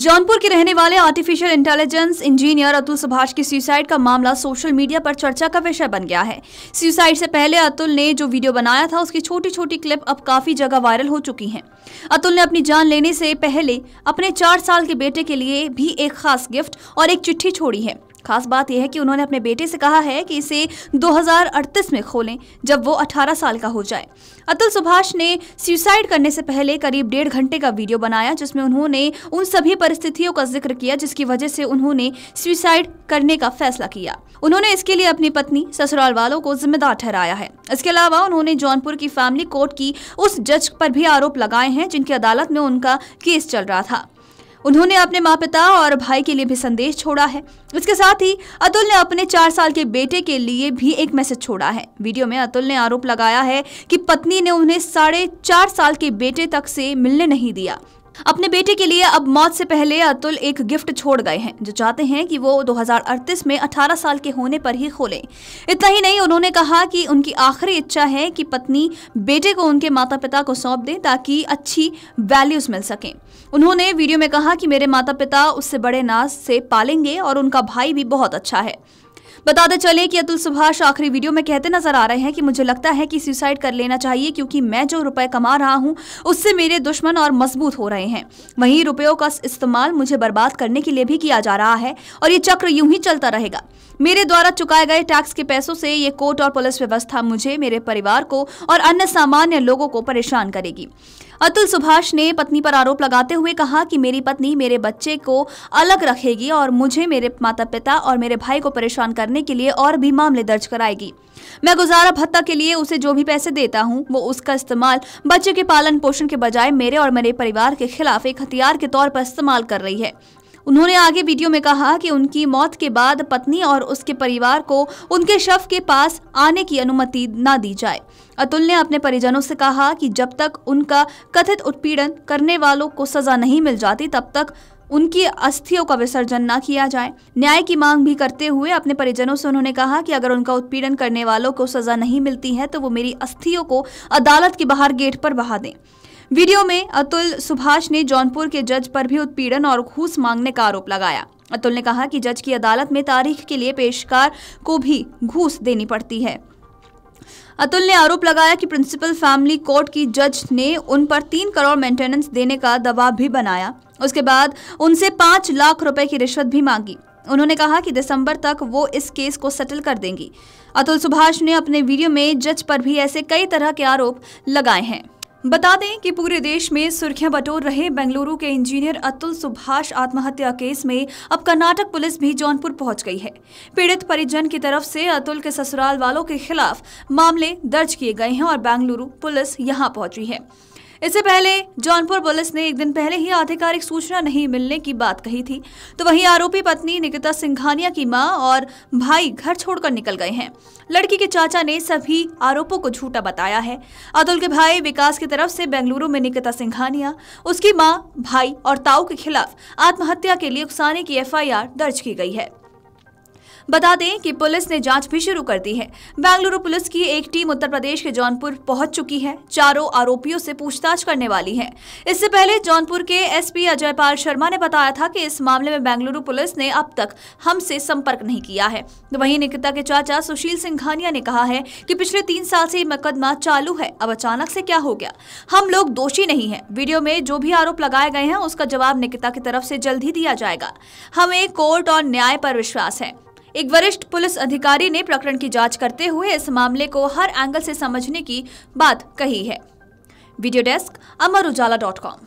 जौनपुर के रहने वाले artificial intelligence engineer Atul Subhash की सुसाइड का मामला सोशल मीडिया पर चर्चा का विषय बन गया है सुसाइड से पहले अतुल ने जो वीडियो बनाया था उसकी छोटी छोटी क्लिप अब काफी जगह वायरल हो चुकी हैं। अतुल ने अपनी जान लेने से पहले अपने चार साल के बेटे के लिए भी एक खास गिफ्ट और एक चिट्ठी छोड़ी है खास बात यह है कि उन्होंने अपने बेटे से कहा है कि इसे 2038 में खोलें जब वो 18 साल का हो जाए अतुल सुभाष ने सुसाइड करने से पहले करीब डेढ़ घंटे का वीडियो बनाया जिसमें उन्होंने उन सभी परिस्थितियों का जिक्र किया जिसकी वजह से उन्होंने सुसाइड करने का फैसला किया उन्होंने इसके लिए अपनी पत्नी ससुराल वालों को जिम्मेदार ठहराया है इसके अलावा उन्होंने जौनपुर की फैमिली कोर्ट की उस जज पर भी आरोप लगाए हैं जिनकी अदालत में उनका केस चल रहा था उन्होंने अपने माँ पिता और भाई के लिए भी संदेश छोड़ा है इसके साथ ही अतुल ने अपने चार साल के बेटे के लिए भी एक मैसेज छोड़ा है वीडियो में अतुल ने आरोप लगाया है कि पत्नी ने उन्हें साढ़े चार साल के बेटे तक से मिलने नहीं दिया अपने बेटे के लिए अब मौत से पहले अतुल एक गिफ्ट छोड़ गए हैं जो चाहते हैं कि वो 2038 में 18 साल के होने पर ही खोलें इतना ही नहीं उन्होंने कहा कि उनकी आखिरी इच्छा है कि पत्नी बेटे को उनके माता पिता को सौंप दें ताकि अच्छी वैल्यूज मिल सकें उन्होंने वीडियो में कहा कि मेरे माता पिता उससे बड़े नाज से पालेंगे और उनका भाई भी बहुत अच्छा है बताते चले कि अतुल सुभाष आखिरी वीडियो में कहते नजर आ रहे हैं कि मुझे लगता है कि सुसाइड कर लेना चाहिए क्योंकि मैं जो रुपए कमा रहा हूं उससे मेरे दुश्मन और मजबूत हो रहे हैं वहीं रुपयों का इस्तेमाल मुझे बर्बाद करने के लिए भी किया जा रहा है और ये चक्र यूं ही चलता रहेगा मेरे द्वारा चुकाए गए टैक्स के पैसों से ये कोर्ट और पुलिस व्यवस्था मुझे मेरे परिवार को और अन्य सामान्य लोगों को परेशान करेगी अतुल सुभाष ने पत्नी पर आरोप लगाते हुए कहा कि मेरी पत्नी मेरे बच्चे को अलग रखेगी और मुझे मेरे माता पिता और मेरे भाई को परेशान करने करने के लिए और भी मामले दर्ज कराएगी मैं गुजारा भत्ता के लिए उसे जो भी पैसे देता हूँ वो उसका इस्तेमाल बच्चे के पालन पोषण के बजाय मेरे और मेरे परिवार के खिलाफ एक हथियार के तौर पर इस्तेमाल कर रही है उन्होंने आगे वीडियो में कहा कि उनकी मौत के बाद पत्नी और उसके परिवार को उनके शव के पास आने की अनुमति न दी जाए अतुल ने अपने परिजनों से कहा कि जब तक उनका कथित उत्पीड़न करने वालों को सजा नहीं मिल जाती तब तक उनकी अस्थियों का विसर्जन न किया जाए न्याय की मांग भी करते हुए अपने परिजनों से उन्होंने कहा कि अगर उनका उत्पीड़न करने वालों को सजा नहीं मिलती है तो वो मेरी अस्थियों को अदालत के बाहर गेट पर बहा दें वीडियो में अतुल सुभाष ने जौनपुर के जज पर भी उत्पीड़न और घूस मांगने का आरोप लगाया अतुल ने कहा कि जज की अदालत में तारीख के लिए पेशकार को भी घूस देनी पड़ती है अतुल ने आरोप लगाया कि प्रिंसिपल फैमिली कोर्ट की जज ने उन पर तीन करोड़ मेंटेनेंस देने का दबाव भी बनाया उसके बाद उनसे पांच लाख रुपए की रिश्वत भी मांगी उन्होंने कहा कि दिसंबर तक वो इस केस को सेटल कर देंगी अतुल सुभाष ने अपने वीडियो में जज पर भी ऐसे कई तरह के आरोप लगाए हैं बता दें कि पूरे देश में सुर्खियां बटोर रहे बेंगलुरु के इंजीनियर अतुल सुभाष आत्महत्या केस में अब कर्नाटक पुलिस भी जौनपुर पहुंच गई है पीड़ित परिजन की तरफ से अतुल के ससुराल वालों के खिलाफ मामले दर्ज किए गए हैं और बेंगलुरु पुलिस यहां पहुंची है इससे पहले जौनपुर पुलिस ने एक दिन पहले ही आधिकारिक सूचना नहीं मिलने की बात कही थी तो वहीं आरोपी पत्नी निकिता सिंघानिया की मां और भाई घर छोड़कर निकल गए हैं लड़की के चाचा ने सभी आरोपों को झूठा बताया है अतुल के भाई विकास की तरफ से बेंगलुरु में निकिता सिंघानिया उसकी माँ भाई और ताऊ के खिलाफ आत्महत्या के लिए उकसाने की एफ दर्ज की गई है बता दें कि पुलिस ने जांच भी शुरू कर दी है बेंगलुरु पुलिस की एक टीम उत्तर प्रदेश के जौनपुर पहुंच चुकी है चारों आरोपियों से पूछताछ करने वाली है इससे पहले जौनपुर के एसपी पाल शर्मा ने बताया था कि इस मामले में बेंगलुरु पुलिस ने अब तक हमसे संपर्क नहीं किया है वही निकिता के चाचा सुशील सिंघानिया ने कहा है की पिछले तीन साल से मुकदमा चालू है अब अचानक से क्या हो गया हम लोग दोषी नहीं है वीडियो में जो भी आरोप लगाए गए हैं उसका जवाब निकिता की तरफ से जल्द ही दिया जाएगा हमें कोर्ट और न्याय पर विश्वास है एक वरिष्ठ पुलिस अधिकारी ने प्रकरण की जांच करते हुए इस मामले को हर एंगल से समझने की बात कही है video desk Amar Ujala dot com